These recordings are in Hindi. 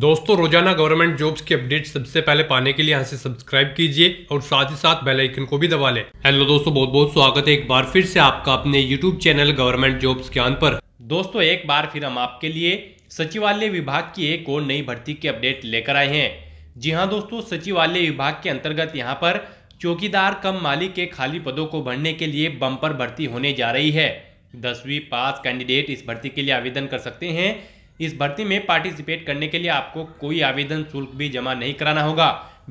दोस्तों रोजाना गवर्नमेंट जॉब्स की अपडेट सबसे पहले पाने के लिए यहाँ से सब्सक्राइब कीजिए और साथ ही साथ बेल आइकन को भी दबा लें हेलो दोस्तों बहुत बहुत स्वागत है एक बार फिर से आपका अपने यूट्यूब चैनल गवर्नमेंट जॉब्स के पर दोस्तों एक बार फिर हम आपके लिए सचिवालय विभाग की एक और नई भर्ती की अपडेट लेकर आए हैं जी हाँ दोस्तों सचिवालय विभाग के अंतर्गत यहाँ पर चौकीदार कम मालिक के खाली पदों को भरने के लिए बम्पर भर्ती होने जा रही है दसवीं पास कैंडिडेट इस भर्ती के लिए आवेदन कर सकते हैं इस भर्ती में पार्टिसिपेट करने के लिए आपको कोई आवेदन शुल्क भी जमा नहीं कराना होगा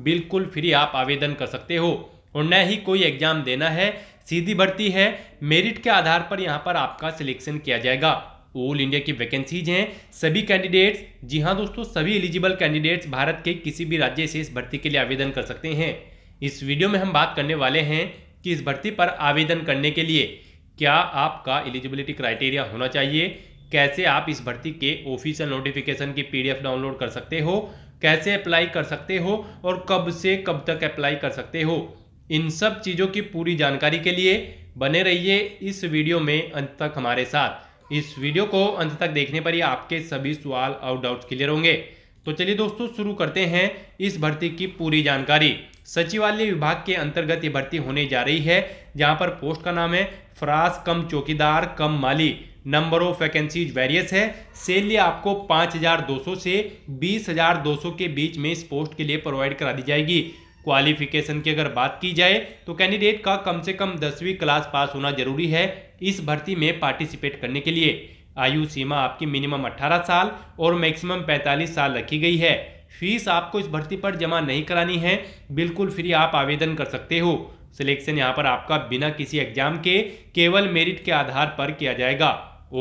बिल्कुल फ्री आप आवेदन कर सकते हो और न ही कोई एग्जाम देना है सीधी भर्ती है मेरिट के आधार पर यहाँ पर आपका सिलेक्शन किया जाएगा ऑल इंडिया की वैकेंसीज हैं सभी कैंडिडेट्स जी हाँ दोस्तों सभी एलिजिबल कैंडिडेट्स भारत के किसी भी राज्य से इस भर्ती के लिए आवेदन कर सकते हैं इस वीडियो में हम बात करने वाले हैं कि इस भर्ती पर आवेदन करने के लिए क्या आपका एलिजिबिलिटी क्राइटेरिया होना चाहिए कैसे आप इस भर्ती के ऑफिशियल नोटिफिकेशन की पीडीएफ डाउनलोड कर सकते हो कैसे अप्लाई कर सकते हो और कब से कब तक अप्लाई कर सकते हो इन सब चीज़ों की पूरी जानकारी के लिए बने रहिए इस वीडियो में अंत तक हमारे साथ इस वीडियो को अंत तक देखने पर ही आपके सभी सवाल और डाउट्स क्लियर होंगे तो चलिए दोस्तों शुरू करते हैं इस भर्ती की पूरी जानकारी सचिवालय विभाग के अंतर्गत ये भर्ती होने जा रही है जहाँ पर पोस्ट का नाम है फ्रास कम चौकीदार कम माली नंबर ऑफ वैकेंसीज वेरियस है सैलरी आपको 5,200 से 20,200 के बीच में इस पोस्ट के लिए प्रोवाइड करा दी जाएगी क्वालिफिकेशन की अगर बात की जाए तो कैंडिडेट का कम से कम दसवीं क्लास पास होना जरूरी है इस भर्ती में पार्टिसिपेट करने के लिए आयु सीमा आपकी मिनिमम 18 साल और मैक्सिमम 45 साल रखी गई है फीस आपको इस भर्ती पर जमा नहीं करानी है बिल्कुल फ्री आप आवेदन कर सकते हो सिलेक्शन यहाँ पर आपका बिना किसी एग्जाम के केवल मेरिट के आधार पर किया जाएगा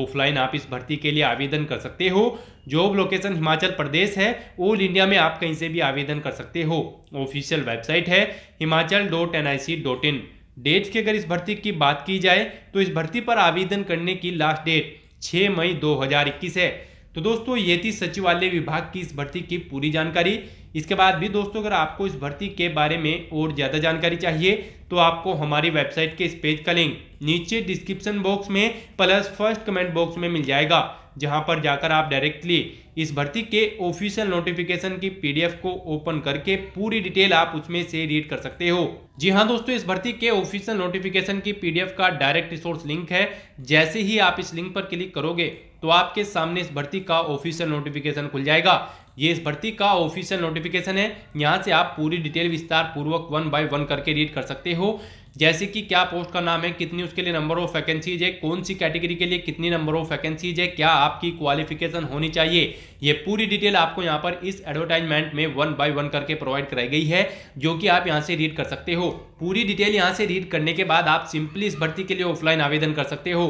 ऑफलाइन आप इस भर्ती के लिए आवेदन कर सकते हो जॉब लोकेशन हिमाचल प्रदेश है ऑल इंडिया में आप कहीं से भी आवेदन कर सकते हो ऑफिशियल वेबसाइट है Himachal dot N I C dot in date की अगर इस भर्ती की बात की जाए तो इस भर्ती पर आवेदन करने की लास्ट डेट 6 मई 2021 है तो दोस्तों ये थी सचिवालय विभाग की इस भर्ती की पूरी जानकारी इसके बाद भी दोस्तों अगर आपको इस भर्ती के बारे में और ज़्यादा जानकारी चाहिए तो आपको हमारी वेबसाइट के इस पेज का लिंक नीचे डिस्क्रिप्शन बॉक्स में प्लस फर्स्ट कमेंट बॉक्स में मिल जाएगा जहां पर जाकर आप डायरेक्टली इस भर्ती के ऑफिशियल नोटिफिकेशन की पीडीएफ को ओपन करके पूरी डिटेल आप उसमें से रीड कर सकते हो जी हाँ दोस्तों इस भर्ती के ऑफिशियल नोटिफिकेशन की पीडीएफ का डायरेक्ट रिसोर्स लिंक है जैसे ही आप इस लिंक पर क्लिक करोगे तो आपके सामने इस भर्ती का ऑफिशियल नोटिफिकेशन खुल जाएगा ये इस भर्ती का ऑफिशियल नोटिफिकेशन है यहाँ से आप पूरी डिटेल विस्तार पूर्वक वन बाय वन करके रीड कर सकते हो हो जैसे कि क्या पोस्ट का नाम है कितनी उसके लिए नंबर ऑफ वैकेंसीज है कौन सी कैटेगरी के लिए कितनी नंबर ऑफ वैकेंसीज है क्या आपकी क्वालिफिकेशन होनी चाहिए ये पूरी डिटेल आपको यहाँ पर इस एडवर्टाइजमेंट में वन बाय वन करके प्रोवाइड कराई गई है जो कि आप यहाँ से रीड कर सकते हो पूरी डिटेल यहाँ से रीड करने के बाद आप सिंपली इस भर्ती के लिए ऑफलाइन आवेदन कर सकते हो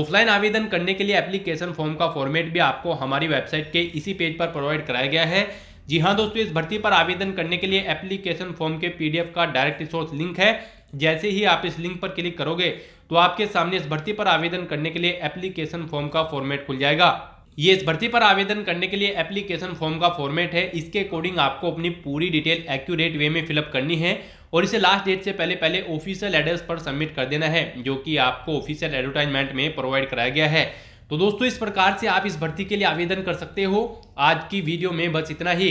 ऑफलाइन आवेदन करने के लिए एप्लीकेशन फॉर्म का फॉर्मेट भी आपको हमारी वेबसाइट के इसी पेज पर प्रोवाइड कराया गया है जी हाँ दोस्तों इस भर्ती पर आवेदन करने के लिए एप्लीकेशन फॉर्म के पीडीएफ का डायरेक्ट सोर्स लिंक है जैसे ही आप इस लिंक पर क्लिक करोगे तो आपके सामने इस भर्ती पर आवेदन करने के लिए एप्लीकेशन फॉर्म का फॉर्मेट खुल जाएगा ये इस भर्ती पर आवेदन करने के लिए एप्लीकेशन फॉर्म का फॉर्मेट है इसके अकॉर्डिंग आपको अपनी पूरी डिटेल एक्यूरेट वे में फिलअप करनी है और इसे लास्ट डेट से पहले पहले ऑफिशियल एड्रेस पर सबमिट कर देना है जो कि आपको ऑफिशियल एडवर्टाइजमेंट में प्रोवाइड कराया गया है तो दोस्तों इस प्रकार से आप इस भर्ती के लिए आवेदन कर सकते हो आज की वीडियो में बस इतना ही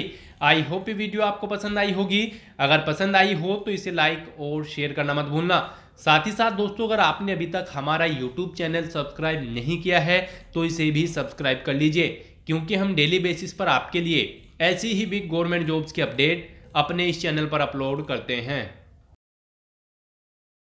आई होप ये वीडियो आपको पसंद आई होगी अगर पसंद आई हो तो इसे लाइक और शेयर करना मत भूलना साथ ही साथ दोस्तों अगर आपने अभी तक हमारा यूट्यूब चैनल सब्सक्राइब नहीं किया है तो इसे भी सब्सक्राइब कर लीजिए क्योंकि हम डेली बेसिस पर आपके लिए ऐसी ही बिग गवर्नमेंट जॉब्स की अपडेट अपने इस चैनल पर अपलोड करते हैं